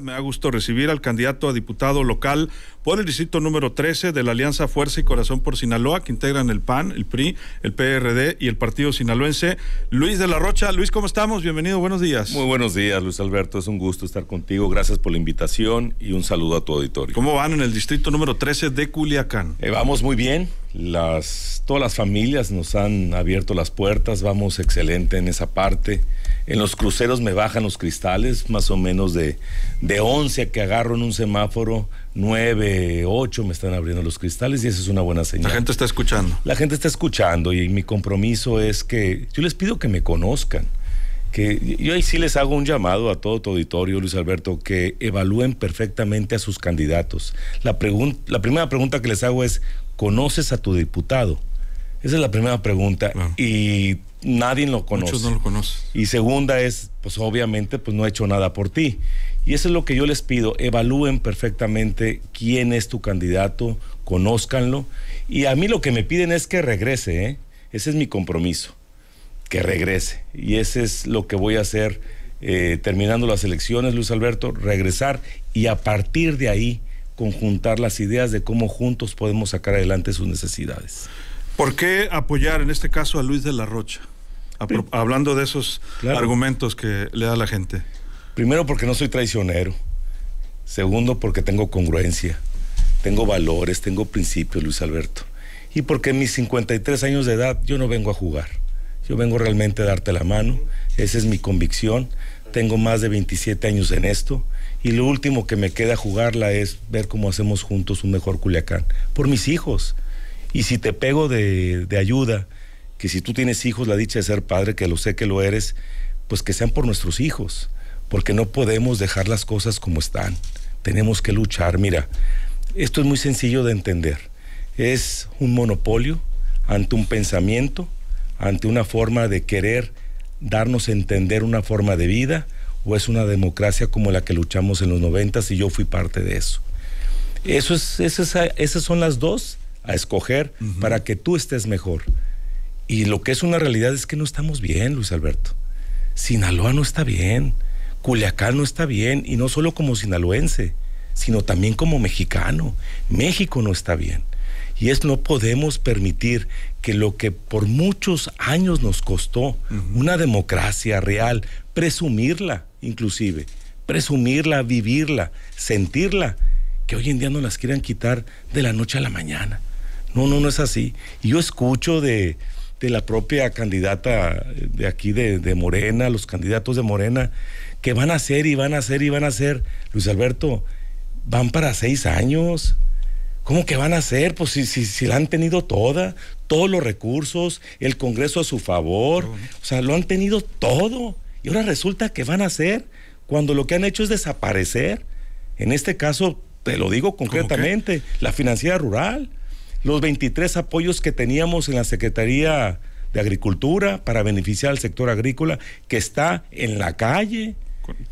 Me da gusto recibir al candidato a diputado local por el distrito número 13 de la Alianza Fuerza y Corazón por Sinaloa, que integran el PAN, el PRI, el PRD y el Partido Sinaloense, Luis de la Rocha. Luis, ¿cómo estamos? Bienvenido, buenos días. Muy buenos días, Luis Alberto. Es un gusto estar contigo. Gracias por la invitación y un saludo a tu auditorio. ¿Cómo van en el distrito número 13 de Culiacán? Eh, vamos muy bien. Las, todas las familias nos han abierto las puertas, vamos excelente en esa parte. En los cruceros me bajan los cristales, más o menos de, de 11 que agarro en un semáforo, 9, 8 me están abriendo los cristales y esa es una buena señal. La gente está escuchando. La gente está escuchando y mi compromiso es que yo les pido que me conozcan. Que yo ahí sí les hago un llamado a todo tu auditorio, Luis Alberto, que evalúen perfectamente a sus candidatos. La, la primera pregunta que les hago es, ¿conoces a tu diputado? Esa es la primera pregunta. Ah. Y nadie lo conoce. Muchos no lo conocen. Y segunda es, pues obviamente, pues no he hecho nada por ti. Y eso es lo que yo les pido, evalúen perfectamente quién es tu candidato, conózcanlo. Y a mí lo que me piden es que regrese, ¿eh? ese es mi compromiso, que regrese. Y ese es lo que voy a hacer eh, terminando las elecciones, Luis Alberto, regresar y a partir de ahí conjuntar las ideas de cómo juntos podemos sacar adelante sus necesidades. ¿Por qué apoyar en este caso a Luis de la Rocha? hablando de esos argumentos que le da la gente. Primero porque no soy traicionero. Segundo porque tengo congruencia. Tengo valores, tengo principios, Luis Alberto. Y porque en mis 53 años de edad yo no vengo a jugar. Yo vengo realmente a darte la mano. Esa es mi convicción tengo más de 27 años en esto y lo último que me queda jugarla es ver cómo hacemos juntos un mejor Culiacán, por mis hijos. Y si te pego de, de ayuda, que si tú tienes hijos, la dicha de ser padre, que lo sé que lo eres, pues que sean por nuestros hijos, porque no podemos dejar las cosas como están. Tenemos que luchar. Mira, esto es muy sencillo de entender. Es un monopolio ante un pensamiento, ante una forma de querer darnos a entender una forma de vida o es una democracia como la que luchamos en los noventas y yo fui parte de eso. Eso esas, esas son las dos a escoger para que tú estés mejor. Y lo que es una realidad es que no estamos bien, Luis Alberto. Sinaloa no está bien, Culiacán no está bien, y no solo como sinaloense, sino también como mexicano. México no está bien. Y es no podemos permitir que lo que por muchos años nos costó una democracia real, presumirla inclusive, presumirla, vivirla, sentirla, que hoy en día no las quieran quitar de la noche a la mañana. No, no, no es así. Y yo escucho de, la propia candidata de aquí de, de, Morena, los candidatos de Morena, que van a hacer y van a hacer y van a ser, Luis Alberto, van para seis años. ¿Cómo que van a hacer? Pues si, si, si, la han tenido toda, todos los recursos, el Congreso a su favor, o sea, lo han tenido todo. Y ahora resulta que van a hacer cuando lo que han hecho es desaparecer. En este caso, te lo digo concretamente, la financiera rural, los 23 apoyos que teníamos en la Secretaría de Agricultura para beneficiar al sector agrícola, que está en la calle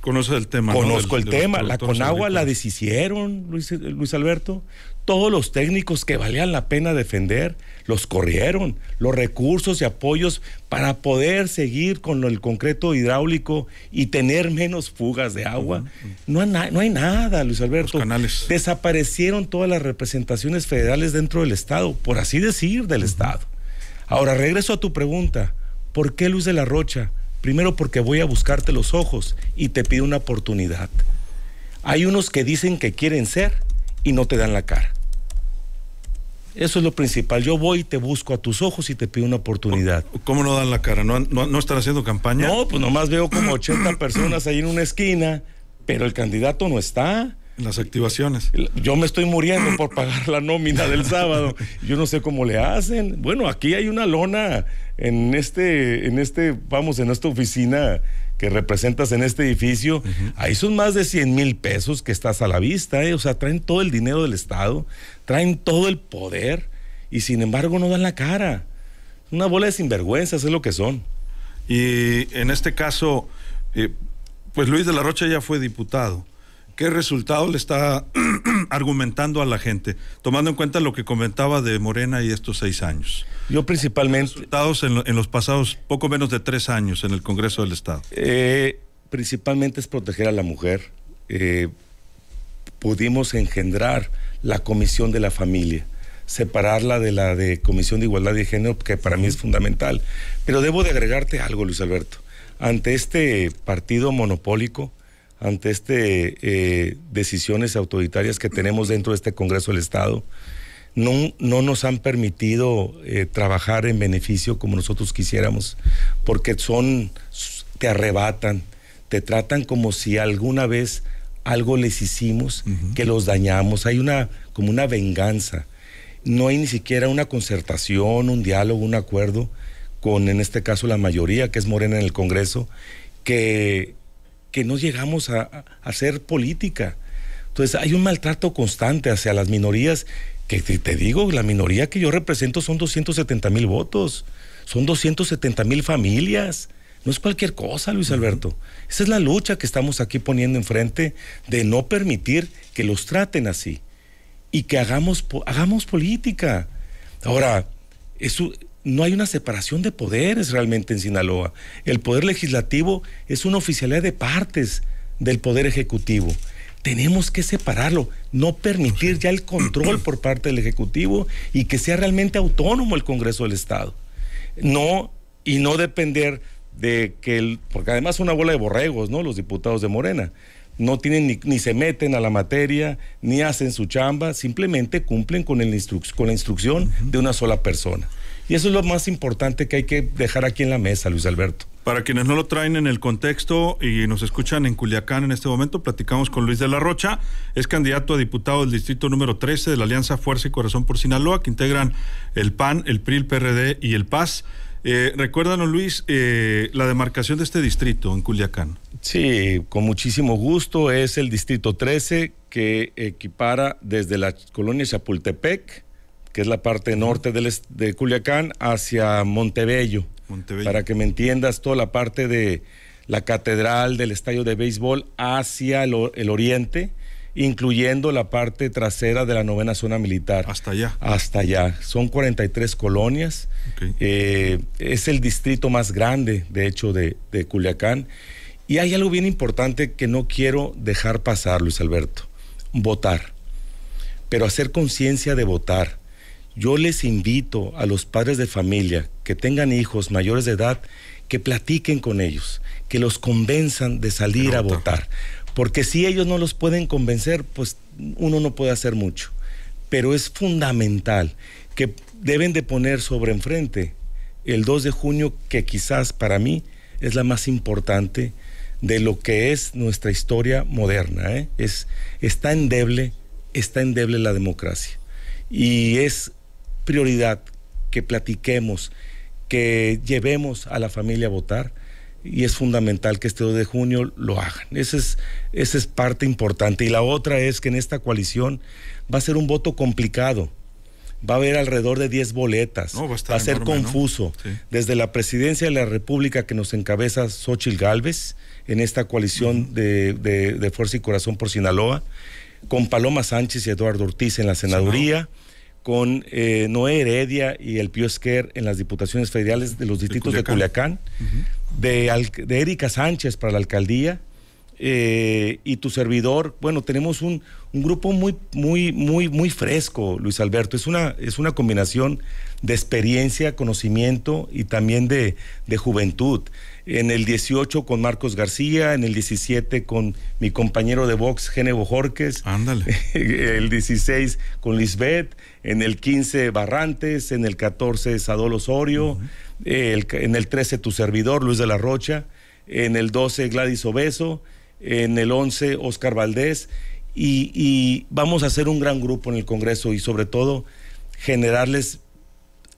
Conoces el tema. Conozco el tema. la Conagua la deshicieron, Luis, Alberto. Todos los técnicos que valían la pena defender, los corrieron. Los recursos y apoyos para poder seguir con el concreto hidráulico y tener menos fugas de agua. no, hay, no hay nada, Luis Alberto. Desaparecieron todas las representaciones federales dentro del Estado, por así decir, del Estado. Ahora, regreso a tu pregunta. ¿Por qué Luz de la Rocha? Primero porque voy a buscarte los ojos y te pido una oportunidad. Hay unos que dicen que quieren ser y no te dan la cara. Eso es lo principal. Yo voy y te busco a tus ojos y te pido una oportunidad. ¿Cómo no dan la cara? ¿No, no, están haciendo campaña? No, pues nomás veo como 80 personas ahí en una esquina, pero el candidato no está. Las activaciones. Yo me estoy muriendo por pagar la nómina del sábado. Yo no sé cómo le hacen. Bueno, aquí hay una lona en este, en este, vamos, en esta oficina que representas en este edificio. Ahí son más de 100 mil pesos que estás a la vista. Eh. O sea, traen todo el dinero del Estado, traen todo el poder y sin embargo no dan la cara. Una bola de sinvergüenzas es lo que son. Y en este caso, eh, pues Luis de la Rocha ya fue diputado ¿Qué resultado le está argumentando a la gente, tomando en cuenta lo que comentaba de Morena y estos seis años? Yo principalmente... Resultados en, los pasados poco menos de tres años en el Congreso del Estado. Eh, principalmente es proteger a la mujer. Eh, pudimos engendrar la Comisión de la Familia, separarla de la de Comisión de Igualdad de Género, que para mí es fundamental. Pero debo de agregarte algo, Luis Alberto. Ante este partido monopólico, ante este eh, decisiones autoritarias que tenemos dentro de este Congreso del Estado no, no nos han permitido eh, trabajar en beneficio como nosotros quisiéramos, porque son, te arrebatan, te tratan como si alguna vez algo les hicimos que los dañamos. Hay una, como una venganza. No hay ni siquiera una concertación, un diálogo, un acuerdo con, en este caso, la mayoría, que es Morena en el Congreso, que que no llegamos a, hacer política. Entonces hay un maltrato constante hacia las minorías, que te, digo, la minoría que yo represento son 270 mil votos, son 270 mil familias. No es cualquier cosa, Luis Alberto. Esa es la lucha que estamos aquí poniendo enfrente de no permitir que los traten así y que hagamos, hagamos política. Ahora, eso, no hay una separación de poderes realmente en Sinaloa. El poder legislativo es una oficialidad de partes del poder ejecutivo. Tenemos que separarlo, no permitir ya el control por parte del Ejecutivo y que sea realmente autónomo el Congreso del Estado. No, y no depender de que porque además es una bola de borregos, ¿no? Los diputados de Morena no tienen ni, se meten a la materia, ni hacen su chamba, simplemente cumplen con, la instrucción de una sola persona. Y eso es lo más importante que hay que dejar aquí en la mesa, Luis Alberto. Para quienes no lo traen en el contexto y nos escuchan en Culiacán en este momento, platicamos con Luis de la Rocha, es candidato a diputado del distrito número 13 de la Alianza Fuerza y Corazón por Sinaloa, que integran el PAN, el PRI, el PRD y el PAS. Eh, recuérdanos, Luis, eh, la demarcación de este distrito en Culiacán. Sí, con muchísimo gusto. Es el distrito 13 que equipara desde la colonia Chapultepec que es la parte norte de Culiacán, hacia Montebello. Para que me entiendas, toda la parte de la catedral, del estadio de béisbol, hacia el, oriente, incluyendo la parte trasera de la novena zona militar. Hasta allá. Hasta allá. Son 43 colonias. Eh, es el distrito más grande, de hecho, de, de Culiacán. Y hay algo bien importante que no quiero dejar pasar, Luis Alberto. Votar. Pero hacer conciencia de votar yo les invito a los padres de familia que tengan hijos mayores de edad que platiquen con ellos, que los convenzan de salir a votar. Porque si ellos no los pueden convencer, pues uno no puede hacer mucho. Pero es fundamental que deben de poner sobre enfrente el 2 de junio, que quizás para mí es la más importante de lo que es nuestra historia moderna. ¿eh? Es, está endeble, está endeble la democracia. Y es prioridad que platiquemos, que llevemos a la familia a votar y es fundamental que este 2 de junio lo hagan. Esa es, es parte importante. Y la otra es que en esta coalición va a ser un voto complicado. Va a haber alrededor de 10 boletas. va, a ser confuso. Desde la presidencia de la República que nos encabeza Xochil Gálvez en esta coalición de, Fuerza y Corazón por Sinaloa, con Paloma Sánchez y Eduardo Ortiz en la senaduría con eh, Noé Heredia y el Pío Esquer en las diputaciones federales de los distritos de Culiacán, de, Erika Sánchez para la alcaldía eh, y tu servidor. Bueno, tenemos un, grupo muy, muy, muy, muy fresco, Luis Alberto. Es una, es una combinación de experiencia, conocimiento y también de, de juventud en el 18 con Marcos García, en el 17 con mi compañero de box, Genevo Jorques. Ándale. El 16 con Lisbeth, en el 15 Barrantes, en el 14 Sadol Osorio, en el 13 tu servidor, Luis de la Rocha, en el 12 Gladys Obeso, en el 11 Oscar Valdés. Y, y vamos a hacer un gran grupo en el Congreso y sobre todo generarles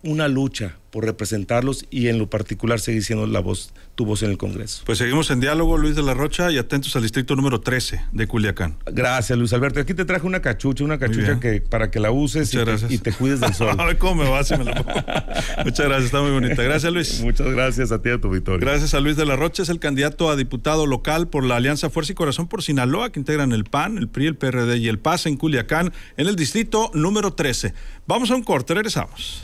una lucha por representarlos y en lo particular seguir siendo la voz, tu voz en el Congreso. Pues seguimos en diálogo, Luis de la Rocha, y atentos al distrito número 13 de Culiacán. Gracias, Luis Alberto. Aquí te traje una cachucha, una cachucha que para que la uses y te, y cuides del sol. a ver cómo me va si me la pongo. Muchas gracias, está muy bonita. Gracias, Luis. Muchas gracias a ti, a tu victoria. Gracias a Luis de la Rocha, es el candidato a diputado local por la Alianza Fuerza y Corazón por Sinaloa, que integran el PAN, el PRI, el PRD y el PAS en Culiacán, en el distrito número 13. Vamos a un corte, regresamos.